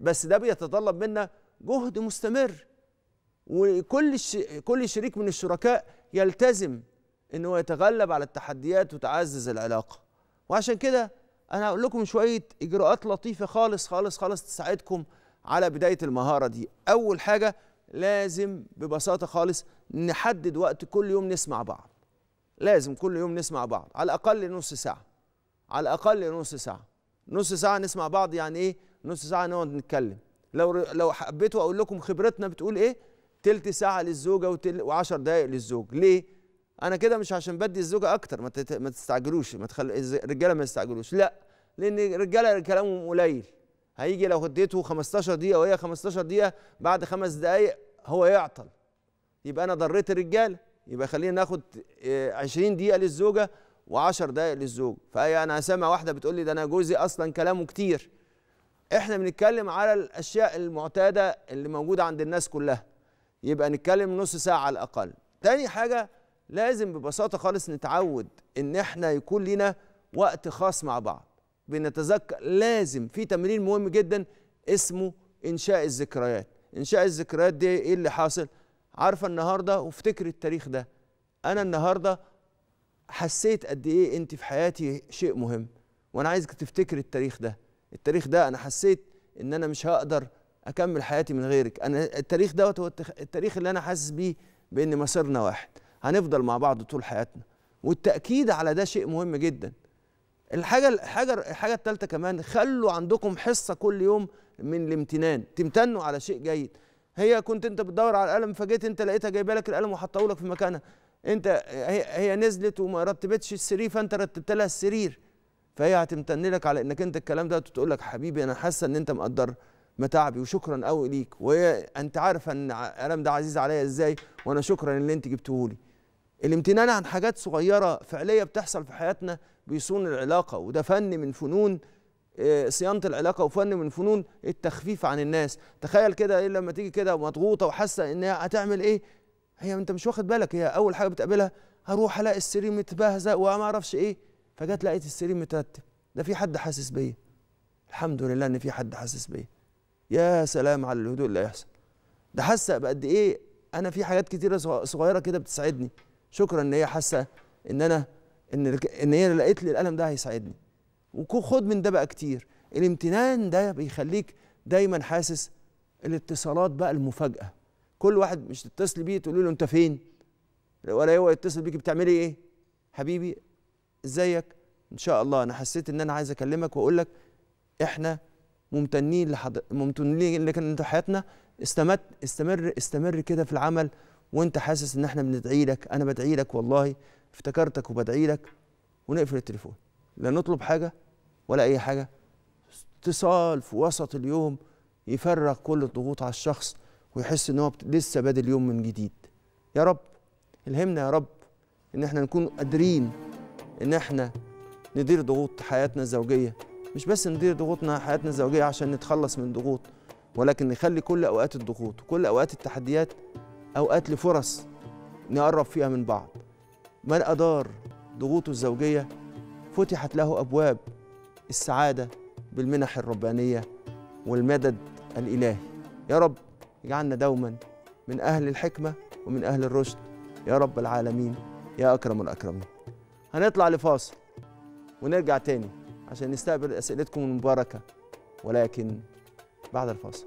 بس ده بيتطلب منا جهد مستمر وكل كل شريك من الشركاء يلتزم انه يتغلب على التحديات وتعزز العلاقه وعشان كده انا هقول لكم شويه اجراءات لطيفه خالص خالص خالص تساعدكم على بدايه المهاره دي اول حاجه لازم ببساطه خالص نحدد وقت كل يوم نسمع بعض لازم كل يوم نسمع بعض على الاقل نص ساعه على الاقل نص ساعه نص ساعه نسمع بعض يعني ايه نص ساعه نقعد نتكلم لو لو حبيتوا اقول لكم خبرتنا بتقول ايه تلت ساعه للزوجه و10 دقائق للزوج ليه انا كده مش عشان بدي الزوجه اكتر ما ما تستعجلوش ما تخلي الرجاله ما يستعجلوش لا لان الرجاله كلامهم قليل هيجي لو اديته 15 دقيقه وهي 15 دقيقه بعد خمس دقائق هو يعطل يبقى انا ضريت الرجاله يبقى خلينا ناخد 20 آه، دقيقه للزوجه و10 دقائق للزوج فهي انا سامع واحده بتقول لي ده انا جوزي اصلا كلامه كتير احنا بنتكلم على الاشياء المعتاده اللي موجوده عند الناس كلها يبقى نتكلم نص ساعه على الاقل تاني حاجه لازم ببساطه خالص نتعود ان احنا يكون لنا وقت خاص مع بعض بنتذكر لازم في تمرين مهم جدا اسمه انشاء الذكريات انشاء الذكريات دي ايه اللي حاصل عارفه النهارده وافتكر التاريخ ده انا النهارده حسيت قد ايه انت في حياتي شيء مهم وانا عايزك تفتكر التاريخ ده التاريخ ده انا حسيت ان انا مش هقدر اكمل حياتي من غيرك انا التاريخ دوت هو التاريخ اللي انا حاسس بيه بان مصيرنا واحد هنفضل مع بعض طول حياتنا والتاكيد على ده شيء مهم جدا الحاجه الحاجه الحاجه الثالثه كمان خلوا عندكم حصه كل يوم من الامتنان تمتنوا على شيء جيد هي كنت انت بتدور على القلم فجيت انت لقيتها جايبه لك القلم وحطاه لك في مكانها انت هي نزلت وما رتبتش السرير فانت رتبت لها السرير فهي هتمتن لك على انك انت الكلام ده تقول لك حبيبي انا حاسه ان انت مقدر متاعبي وشكرا قوي ليك وهي انت عارفه ان الالم ده عزيز عليا ازاي وانا شكرا ان انت جبته لي الامتنان عن حاجات صغيره فعليه بتحصل في حياتنا بيصون العلاقه وده فن من فنون آه، صيانه العلاقه وفن من فنون التخفيف عن الناس تخيل كده ايه لما تيجي كده مضغوطه وحاسه ان هي هتعمل ايه هي انت مش واخد بالك هي اول حاجه بتقابلها هروح الاقي السرير متبهزق وما اعرفش ايه فجت لقيت السرير مترتب ده في حد حاسس بيا الحمد لله ان في حد حاسس بيا يا سلام على الهدوء اللي هيحصل ده حاسه بقد ايه انا في حاجات كتيره صغيره كده بتساعدني شكرا ان هي حاسه ان انا ان ان هي لقيت لي الالم ده هيساعدني وخد من ده بقى كتير الامتنان ده بيخليك دايما حاسس الاتصالات بقى المفاجاه كل واحد مش تتصل بيه تقول له انت فين ولا هو يتصل بيك بتعملي ايه حبيبي ازيك ان شاء الله انا حسيت ان انا عايز اكلمك واقول لك احنا ممتنين لحض... ممتنين لك انت حياتنا استمت استمر استمر كده في العمل وانت حاسس ان احنا بندعي لك انا بدعي لك والله افتكرتك وبدعي لك ونقفل التليفون لا نطلب حاجه ولا اي حاجه اتصال في وسط اليوم يفرغ كل الضغوط على الشخص ويحس ان هو لسه بادئ اليوم من جديد يا رب الهمنا يا رب ان احنا نكون قادرين ان احنا ندير ضغوط حياتنا الزوجيه مش بس ندير ضغوطنا حياتنا الزوجيه عشان نتخلص من ضغوط ولكن نخلي كل اوقات الضغوط وكل اوقات التحديات اوقات لفرص نقرب فيها من بعض من ادار ضغوطه الزوجيه فتحت له ابواب السعاده بالمنح الربانيه والمدد الالهي يا رب اجعلنا دوما من اهل الحكمه ومن اهل الرشد يا رب العالمين يا اكرم الاكرمين هنطلع لفاصل ونرجع تاني عشان نستقبل اسئلتكم المباركه ولكن بعد الفاصل